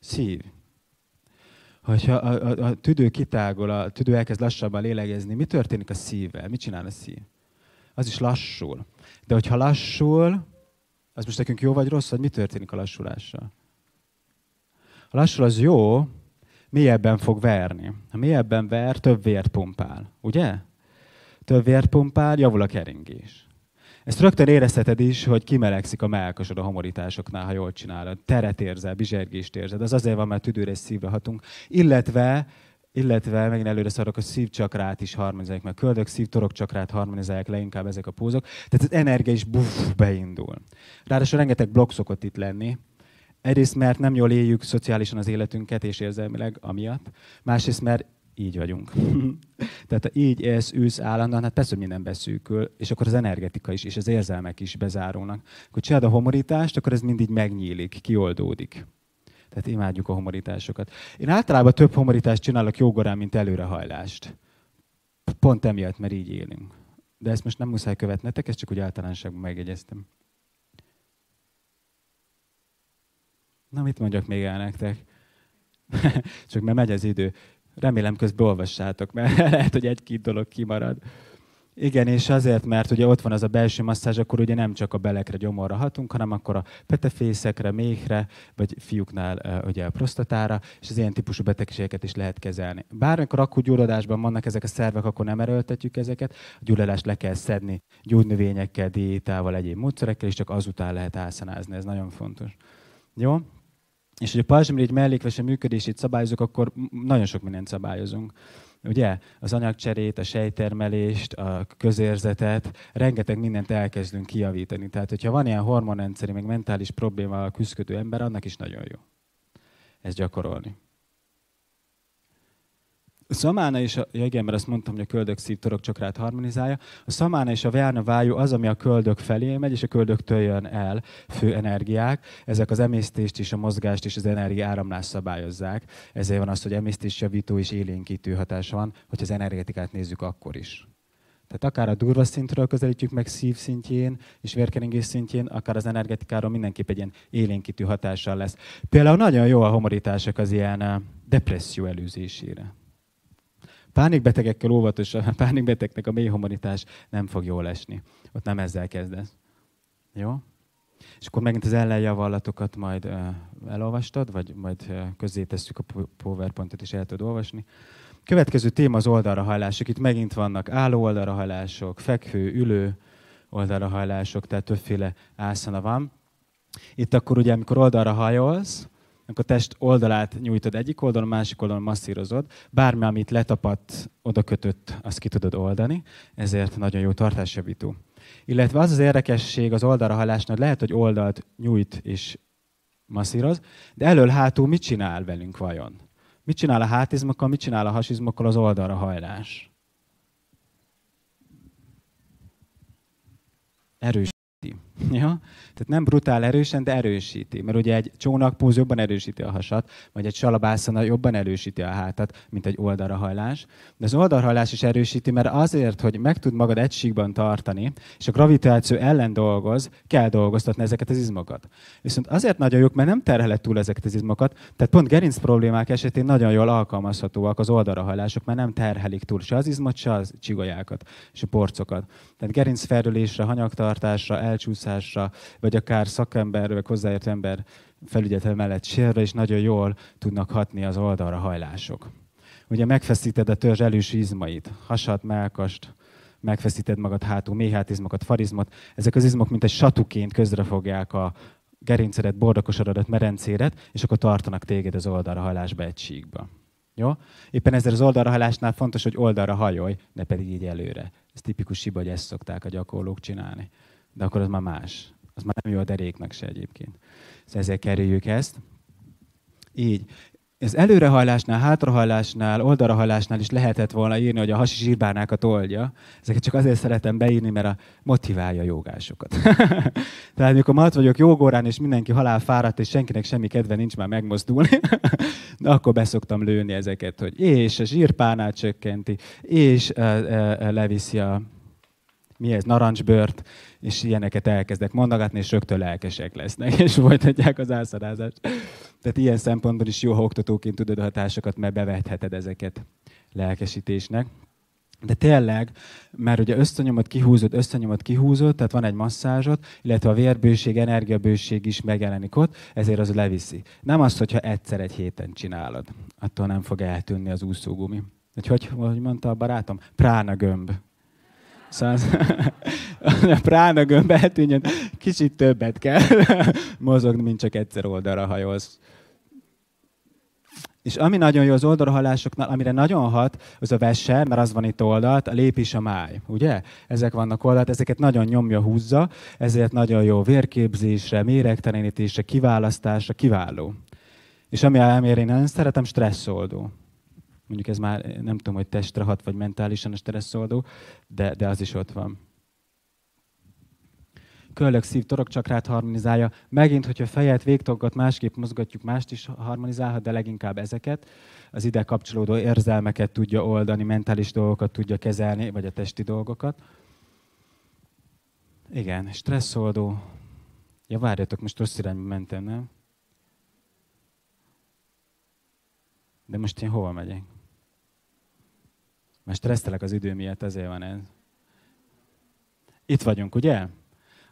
Szív. Hogyha a, a, a tüdő kitágol, a tüdő elkezd lassabban lélegezni, mi történik a szívvel? Mit csinál a szív? Az is lassul. De hogyha lassul, az most nekünk jó vagy rossz, vagy mi történik a lassulással? A lassul az jó, mélyebben fog verni. Ha mélyebben ver, több vért pumpál, ugye? Több vért pumpál, javul a keringés. Ezt rögtön érezheted is, hogy kimelegszik a melkasod a homorításoknál, ha jól csinálod. Teret érzel, bizsergést érzed. Az azért van, mert tüdőre és hatunk. Illetve, illetve megint előre szarok, a szívcsakrát is harmonizálják mert Köldök, szív, torokcsakrát harmonizálják le inkább ezek a pózok. Tehát az energia is buff, beindul. Ráadásul rengeteg blokk szokott itt lenni, Egyrészt, mert nem jól éljük szociálisan az életünket és érzelmileg amiatt, másrészt, mert így vagyunk. Tehát így élsz, ülsz állandóan, hát persze, hogy minden beszűkül, és akkor az energetika is, és az érzelmek is bezárulnak. Akkor csinálod a homorítást, akkor ez mindig megnyílik, kioldódik. Tehát imádjuk a homorításokat. Én általában több homorítást csinálok jogorán, mint előrehajlást. Pont emiatt, mert így élünk. De ezt most nem muszáj követnetek, ezt csak úgy általánosságban megjegyeztem. Na, mit mondjak még el nektek? Csak mert megy az idő. Remélem közben olvassátok, mert lehet, hogy egy-két dolog kimarad. Igen, és azért, mert ugye ott van az a belső masszázs, akkor ugye nem csak a belekre, gyomorra hatunk, hanem akkor a petefészekre, méhre, vagy fiúknál ugye a prostatára, és az ilyen típusú betegségeket is lehet kezelni. Bármikor akkor gyulladásban vannak ezek a szervek, akkor nem erőltetjük ezeket, a gyulladást le kell szedni gyógynövényekkel, diétával, egyéb módszerekkel, és csak azután lehet álszanázni, ez nagyon fontos. Jó? És hogy a pajzsmirigy mellékvese működését szabályozunk, akkor nagyon sok mindent szabályozunk. Ugye? Az anyagcserét, a sejtermelést, a közérzetet, rengeteg mindent elkezdünk kijavítani. Tehát, hogyha van ilyen hormonrendszeri, meg mentális problémával küzdködő ember, annak is nagyon jó ezt gyakorolni szamána és a, ja igen, mert azt mondtam, hogy a köldök szívtorok csak rád harmonizálja. A szamána és a várna vájú az, ami a köldök felé megy, és a köldöktől jön el fő energiák. Ezek az emésztést és a mozgást és az energia áramlást szabályozzák. Ezért van az, hogy emésztésjavító és élénkítő hatás van, hogy az energetikát nézzük akkor is. Tehát akár a durva szintről közelítjük meg szív szintjén és vérkeringés szintjén, akár az energetikáról mindenképp egy ilyen élénkítő hatással lesz. Például nagyon jó a homorítások az ilyen depresszió előzésére. Pánikbetegekkel óvatosan, a pánikbetegnek a mély humanitás nem fog jól esni. Ott nem ezzel kezdesz. Jó? És akkor megint az ellenjavallatokat majd elolvastad, vagy majd uh, tesszük a PowerPointot, és el tudod olvasni. Következő téma az oldalrahajlások. Itt megint vannak álló oldalrahajlások, fekvő, ülő oldalrahajlások, tehát többféle ászana van. Itt akkor ugye, amikor oldalra hajolsz, a test oldalát nyújtod egyik oldalon, másik oldalon masszírozod, bármi, amit letapadt, oda kötött, azt ki tudod oldani, ezért nagyon jó tartásjavító. Illetve az az érdekesség az oldalra halásnál, lehet, hogy oldalt nyújt és masszíroz, de elől-hátul mit csinál velünk vajon? Mit csinál a hátizmokkal, mit csinál a hasizmokkal az oldalra hajlás? Erős Ja? Tehát nem brutál erősen, de erősíti. Mert ugye egy csónakpóz jobban erősíti a hasat, vagy egy salabászana jobban erősíti a hátat, mint egy oldalrahajlás. De az oldalrahajlás is erősíti, mert azért, hogy meg tud magad egy síkban tartani, és a gravitáció ellen dolgoz, kell dolgoztatni ezeket az izmokat. Viszont azért nagyon jók, mert nem terheled túl ezeket az izmokat, tehát pont gerinc problémák esetén nagyon jól alkalmazhatóak az oldalrahajlások, mert nem terhelik túl se az izmot, se az csigolyákat, és a porcokat. Tehát gerincferülésre, hanyagtartásra, elcsúszásra, hatásra, vagy akár szakember, vagy hozzáért ember felügyete mellett sérve, és nagyon jól tudnak hatni az oldalra hajlások. Ugye megfeszíted a törzs elős izmait, hasat, melkast, megfeszíted magad hátul, méhátizmokat, farizmot. Ezek az izmok, mint egy satuként közrefogják a gerincedet, bordakosodat, merencéret, és akkor tartanak téged az oldalra hajlásba egy síkba. Jó? Éppen ezért az oldalra hajlásnál fontos, hogy oldalra hajolj, ne pedig így előre. Ez tipikus hiba, hogy ezt szokták a gyakorlók csinálni de akkor az már más. Az már nem jó a deréknek se egyébként. Szóval ezzel kerüljük ezt. Így. Ez előrehajlásnál, hátrahajlásnál, oldalrahajlásnál is lehetett volna írni, hogy a hasi a oldja. Ezeket csak azért szeretem beírni, mert a motiválja a jogásokat. Tehát amikor ma ott vagyok jogórán, és mindenki halál fáradt és senkinek semmi kedve nincs már megmozdulni, de akkor beszoktam lőni ezeket, hogy és a zsírpánát csökkenti, és leviszi a mi ez, narancsbört, és ilyeneket elkezdek mondogatni, és rögtön lelkesek lesznek, és folytatják az álszadázást. Tehát ilyen szempontból is jó, ha oktatóként tudod a hatásokat, mert bevetheted ezeket lelkesítésnek. De tényleg, mert ugye ösztönnyomot kihúzod, ösztönnyomot kihúzod, tehát van egy masszázsod, illetve a vérbőség, energiabőség is megjelenik ott, ezért az leviszi. Nem az, hogyha egyszer egy héten csinálod, attól nem fog eltűnni az úszógumi. hogy, hogy mondta a barátom? Prána gömb. Szóval a prána gömb eltűnjön, kicsit többet kell mozogni, mint csak egyszer oldalra hajolsz. És ami nagyon jó az oldalhalásoknál, amire nagyon hat, az a vesser, mert az van itt oldalt, a lép a máj, ugye? Ezek vannak oldalt, ezeket nagyon nyomja, húzza, ezért nagyon jó vérképzésre, méregtelenítésre, kiválasztásra, kiváló. És ami én nem szeretem, stresszoldó mondjuk ez már nem tudom, hogy testre hat, vagy mentálisan a stresszoldó, de, de az is ott van. Köllök szív torokcsakrát harmonizálja. Megint, hogyha fejet, végtaggat másképp mozgatjuk, mást is harmonizálhat, de leginkább ezeket. Az ide kapcsolódó érzelmeket tudja oldani, mentális dolgokat tudja kezelni, vagy a testi dolgokat. Igen, stresszoldó. Ja, várjatok, most rossz irányba mentem, nem? De most én hova megyek? Mert stresszelek az idő miatt, ezért van ez. Itt vagyunk, ugye?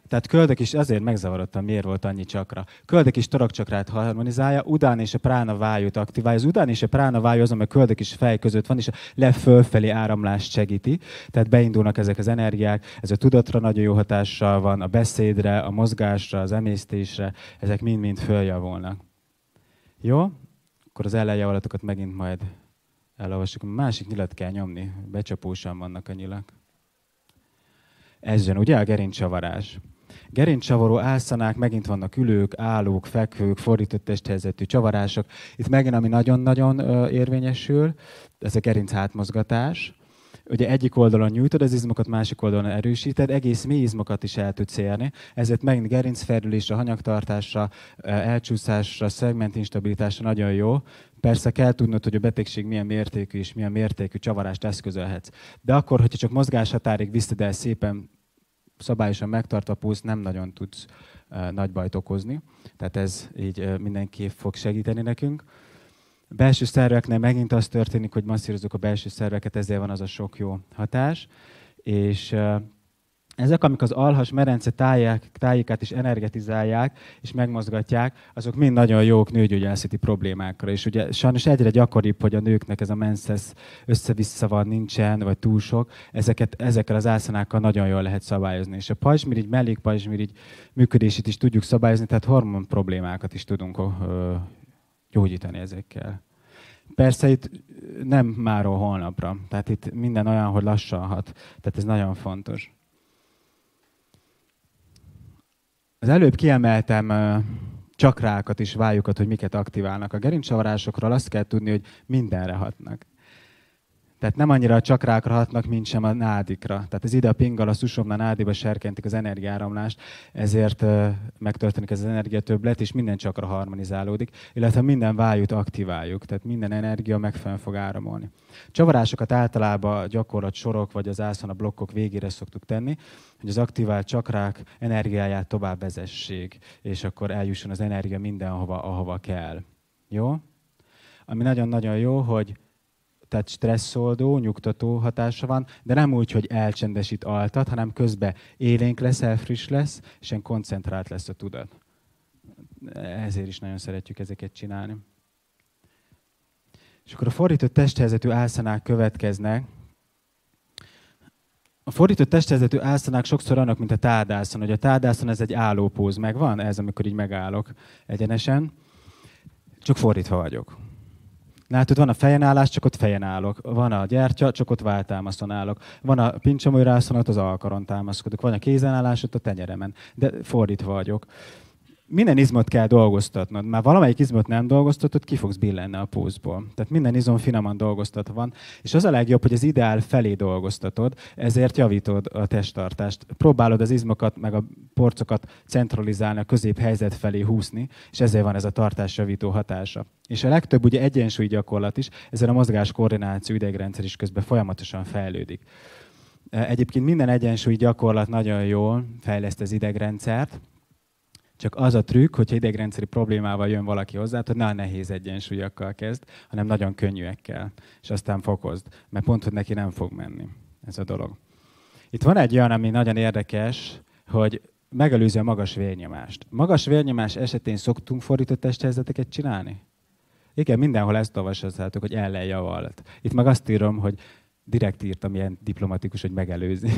Tehát köldök is, azért megzavarodtam, miért volt annyi csakra. Köldök is torokcsakrát harmonizálja, udán és a prána vájút aktiválja. Az udán és a prána vájú az, amely köldök is fej között van, és a lefölfelé áramlást segíti. Tehát beindulnak ezek az energiák, ez a tudatra nagyon jó hatással van, a beszédre, a mozgásra, az emésztésre, ezek mind-mind följavulnak. Jó? Akkor az ellenjavulatokat megint majd elolvassuk. Másik nyilat kell nyomni, becsapósan vannak a nyilak. Ez jön, ugye a gerincsavarás. Gerincsavaró álszanák, megint vannak ülők, állók, fekvők, fordított testhelyzetű csavarások. Itt megint, ami nagyon-nagyon érvényesül, ez a gerinc hátmozgatás ugye egyik oldalon nyújtod az izmokat, másik oldalon erősíted, egész mély izmokat is el tudsz érni, ezért megint gerincferdülésre, hanyagtartásra, eh, elcsúszásra, instabilitásra nagyon jó, Persze kell tudnod, hogy a betegség milyen mértékű és milyen mértékű csavarást eszközölhetsz. De akkor, hogyha csak mozgáshatárig viszed el szépen, szabályosan megtartva a pulsz, nem nagyon tudsz eh, nagy bajt okozni. Tehát ez így eh, mindenképp fog segíteni nekünk. A belső szerveknél megint az történik, hogy masszírozzuk a belső szerveket, ezért van az a sok jó hatás. És ezek, amik az alhas merence tájék, tájékát is energetizálják és megmozgatják, azok mind nagyon jók nőgyógyászati problémákra. És ugye sajnos egyre gyakoribb, hogy a nőknek ez a menszesz össze-vissza van, nincsen, vagy túl sok. Ezeket, ezekkel az álszanákkal nagyon jól lehet szabályozni. És a pajzsmirigy, mellékpajzsmirigy működését is tudjuk szabályozni, tehát hormon problémákat is tudunk gyógyítani ezekkel. Persze itt nem máról holnapra, tehát itt minden olyan, hogy lassan hat, tehát ez nagyon fontos. Az előbb kiemeltem csakrákat és vájukat, hogy miket aktiválnak. A gerincsavarásokról azt kell tudni, hogy mindenre hatnak. Tehát nem annyira a csakrákra hatnak, mint sem a nádikra. Tehát ez ide a pingal, a szusomna nádiba serkentik az energiáramlást, ezért megtörténik ez az energiatöbblet, és minden csakra harmonizálódik, illetve minden vájút aktiváljuk, tehát minden energia megfelelően fog áramolni. Csavarásokat általában gyakorlat sorok vagy az ászon a blokkok végére szoktuk tenni, hogy az aktivált csakrák energiáját tovább vezessék, és akkor eljusson az energia mindenhova, ahova kell. Jó? Ami nagyon-nagyon jó, hogy tehát stresszoldó, nyugtató hatása van, de nem úgy, hogy elcsendesít altat, hanem közben élénk lesz, elfriss lesz, és ilyen koncentrált lesz a tudat. Ezért is nagyon szeretjük ezeket csinálni. És akkor a fordított testhelyzetű álszanák következnek. A fordított testhelyzetű álszanák sokszor annak, mint a tádászon, hogy a tádászon ez egy állópóz, meg van, ez, amikor így megállok egyenesen, csak fordítva vagyok. Látod, van a állás, csak ott fejen állok. Van a gyertya, csak ott váltámaszon állok. Van a pincsamolyrászon, ott az alkaron támaszkodok. Van a kézenállás, ott a tenyeremen. De fordítva vagyok minden izmot kell dolgoztatnod. Már valamelyik izmot nem dolgoztatod, ki fogsz billenni a pózból. Tehát minden izom finoman dolgoztatva van, és az a legjobb, hogy az ideál felé dolgoztatod, ezért javítod a testtartást. Próbálod az izmokat, meg a porcokat centralizálni, a közép helyzet felé húzni, és ezért van ez a tartásjavító hatása. És a legtöbb ugye egyensúly gyakorlat is, ezzel a mozgás koordináció idegrendszer is közben folyamatosan fejlődik. Egyébként minden egyensúly gyakorlat nagyon jól fejleszt az idegrendszert, csak az a trükk, hogyha idegrendszeri problémával jön valaki hozzá, hogy a nehéz egyensúlyokkal kezd, hanem nagyon könnyűekkel, és aztán fokozd, mert pont, hogy neki nem fog menni ez a dolog. Itt van egy olyan, ami nagyon érdekes, hogy megelőzi a magas vérnyomást. Magas vérnyomás esetén szoktunk fordított testhelyzeteket csinálni? Igen, mindenhol ezt olvashatjátok, hogy ellenjavalt. Itt meg azt írom, hogy direkt írtam ilyen diplomatikus, hogy megelőzi.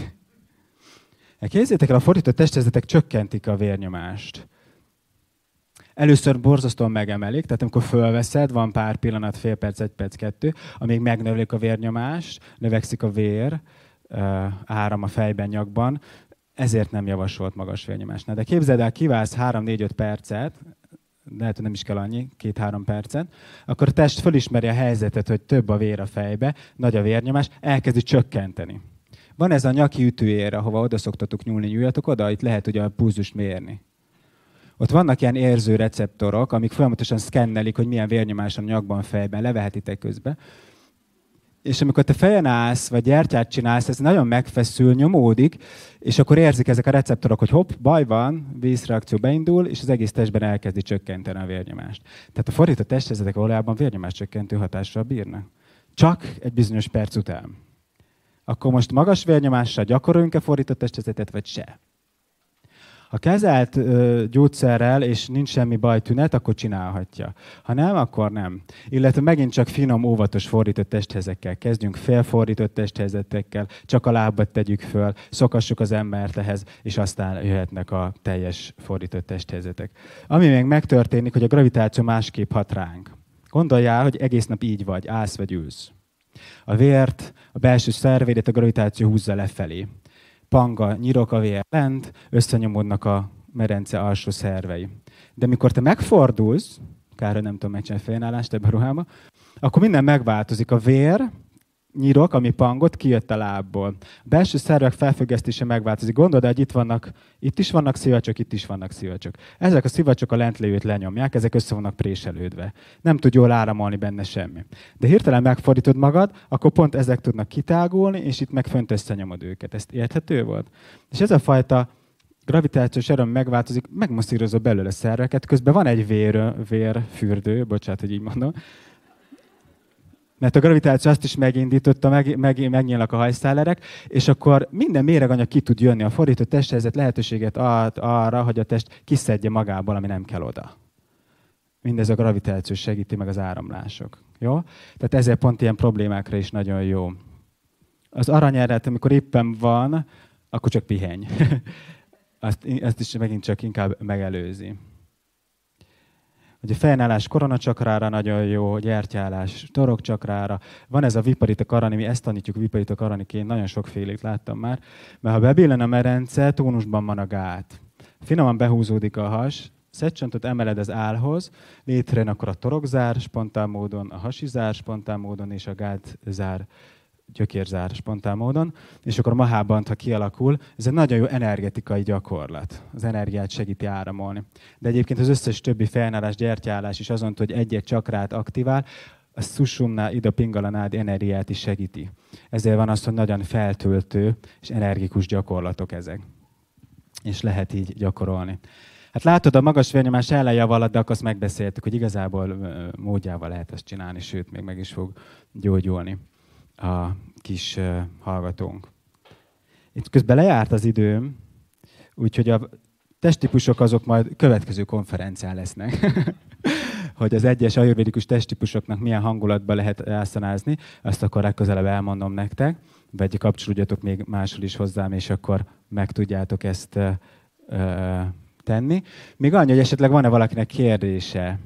Képzétek el, a fordított testhelyzetek csökkentik a vérnyomást. Először borzasztóan megemelik, tehát amikor fölveszed, van pár pillanat, fél perc, egy perc, kettő, amíg megnövelik a vérnyomás, növekszik a vér, eh, áram a fejben, nyakban, ezért nem javasolt magas vérnyomás. De képzeld el, kiválsz 3-4-5 percet, lehet, hogy nem is kell annyi, két-három percet, akkor a test fölismeri a helyzetet, hogy több a vér a fejbe, nagy a vérnyomás, elkezdi csökkenteni. Van ez a nyaki ütőér, ahova oda szoktatok nyúlni, nyúljatok oda, itt lehet ugye a púzust mérni ott vannak ilyen érző receptorok, amik folyamatosan szkennelik, hogy milyen vérnyomás a nyakban, fejben, levehetitek közbe. És amikor te fejen állsz, vagy gyertyát csinálsz, ez nagyon megfeszül, nyomódik, és akkor érzik ezek a receptorok, hogy hopp, baj van, vízreakció beindul, és az egész testben elkezdi csökkenteni a vérnyomást. Tehát a fordított testezetek valójában vérnyomás csökkentő hatással bírnak. Csak egy bizonyos perc után. Akkor most magas vérnyomással gyakoroljunk-e fordított testezetet vagy se? Ha kezelt ö, gyógyszerrel, és nincs semmi baj tünet, akkor csinálhatja. Ha nem, akkor nem. Illetve megint csak finom, óvatos fordított testhezekkel kezdjünk, felfordított testhelyzetekkel, csak a lábat tegyük föl, szokassuk az embert ehhez, és aztán jöhetnek a teljes fordított testhelyzetek. Ami még megtörténik, hogy a gravitáció másképp hat ránk. Gondolj hogy egész nap így vagy, állsz vagy ülsz. A vért, a belső szervédet a gravitáció húzza lefelé panga nyirokavé lent, összenyomódnak a merence alsó szervei. De mikor te megfordulsz, kár, nem tudom megcsinálni fejnállást ebben a ruhában, akkor minden megváltozik. A vér nyírok, ami pangot, kijött a lábból. A belső szervek felfüggesztése megváltozik. Gondolod, hogy itt, vannak, itt is vannak szivacsok, itt is vannak szivacsok. Ezek a szivacsok a lentlévőt lenyomják, ezek össze vannak préselődve. Nem tud jól áramolni benne semmi. De hirtelen megfordítod magad, akkor pont ezek tudnak kitágulni, és itt meg fönt összenyomod őket. Ezt érthető volt? És ez a fajta gravitációs erő megváltozik, megmasszírozza belőle szerveket, közben van egy vér, vérfürdő, bocsánat, hogy így mondom, mert a gravitáció azt is megindította, meg, meg, megnyílnak a hajszálerek, és akkor minden méreganyag ki tud jönni a fordított testhelyzet lehetőséget ad arra, hogy a test kiszedje magából, ami nem kell oda. Mindez a gravitáció segíti meg az áramlások. Jó? Tehát ezért pont ilyen problémákra is nagyon jó. Az aranyeret, amikor éppen van, akkor csak pihenj. azt, ezt is megint csak inkább megelőzi hogy a fejnállás koronacsakrára nagyon jó, gyertyálás, torokcsakrára. Van ez a viparita karani, mi ezt tanítjuk viparita karaniként, nagyon félét láttam már. Mert ha bebillen a merence, tónusban van a gát. Finoman behúzódik a has, szedcsontot emeled az álhoz, létrejön akkor a torokzár spontán módon, a hasizár spontán módon és a gátzár gyökérzár spontán módon, és akkor mahában, ha kialakul, ez egy nagyon jó energetikai gyakorlat. Az energiát segíti áramolni. De egyébként az összes többi felnállás, gyertyállás is azon, hogy egy-egy csakrát aktivál, a szusumnál, ide pingalanád energiát is segíti. Ezért van az, hogy nagyon feltöltő és energikus gyakorlatok ezek. És lehet így gyakorolni. Hát látod, a magas vérnyomás ellen akkor azt megbeszéltük, hogy igazából módjával lehet ezt csinálni, sőt, még meg is fog gyógyulni a kis hallgatónk. Itt közben lejárt az időm, úgyhogy a testtípusok azok majd következő konferencián lesznek. hogy az egyes ajurvédikus testtípusoknak milyen hangulatban lehet elszanázni, azt akkor legközelebb elmondom nektek, vagy kapcsolódjatok még máshol is hozzám, és akkor meg tudjátok ezt ö, tenni. Még annyi, hogy esetleg van-e valakinek kérdése,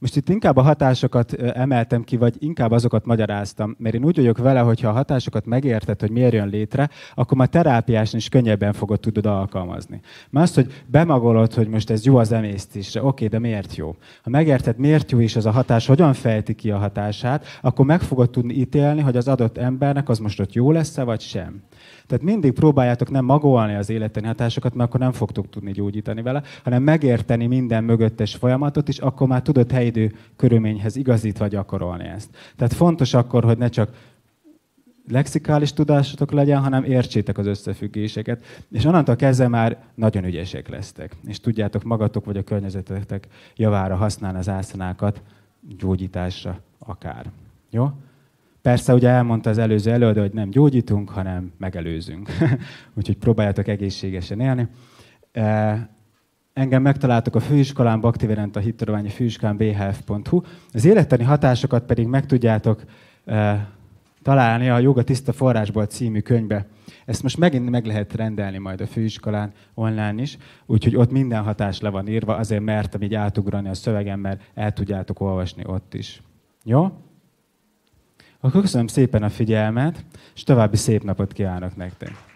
most itt inkább a hatásokat emeltem ki, vagy inkább azokat magyaráztam, mert én úgy vagyok vele, hogy ha a hatásokat megérted, hogy miért jön létre, akkor már terápiásan is könnyebben fogod tudod alkalmazni. Mert azt, hogy bemagolod, hogy most ez jó az emésztésre, oké, de miért jó? Ha megérted, miért jó is az a hatás, hogyan fejti ki a hatását, akkor meg fogod tudni ítélni, hogy az adott embernek az most ott jó lesz-e, vagy sem. Tehát mindig próbáljátok nem magolni az életeni hatásokat, mert akkor nem fogtok tudni gyógyítani vele, hanem megérteni minden mögöttes folyamatot, és akkor már tudod helyidő körülményhez igazítva gyakorolni ezt. Tehát fontos akkor, hogy ne csak lexikális tudásotok legyen, hanem értsétek az összefüggéseket. És onnantól kezdve már nagyon ügyesek lesztek. És tudjátok magatok vagy a környezetetek javára használni az ászanákat gyógyításra akár. Jó? Persze ugye elmondta az előző előadó, hogy nem gyógyítunk, hanem megelőzünk. Úgyhogy próbáljátok egészségesen élni. E, engem megtaláltok a főiskolán, Baktiverent a hittorványi főiskolán bhf.hu. Az élettani hatásokat pedig meg tudjátok e, találni a Joga Tiszta Forrásból című könyvbe. Ezt most megint meg lehet rendelni majd a főiskolán online is, úgyhogy ott minden hatás le van írva, azért mertem így átugrani a szövegem, mert el tudjátok olvasni ott is. Jó? Akkor köszönöm szépen a figyelmet, és további szép napot kívánok nektek!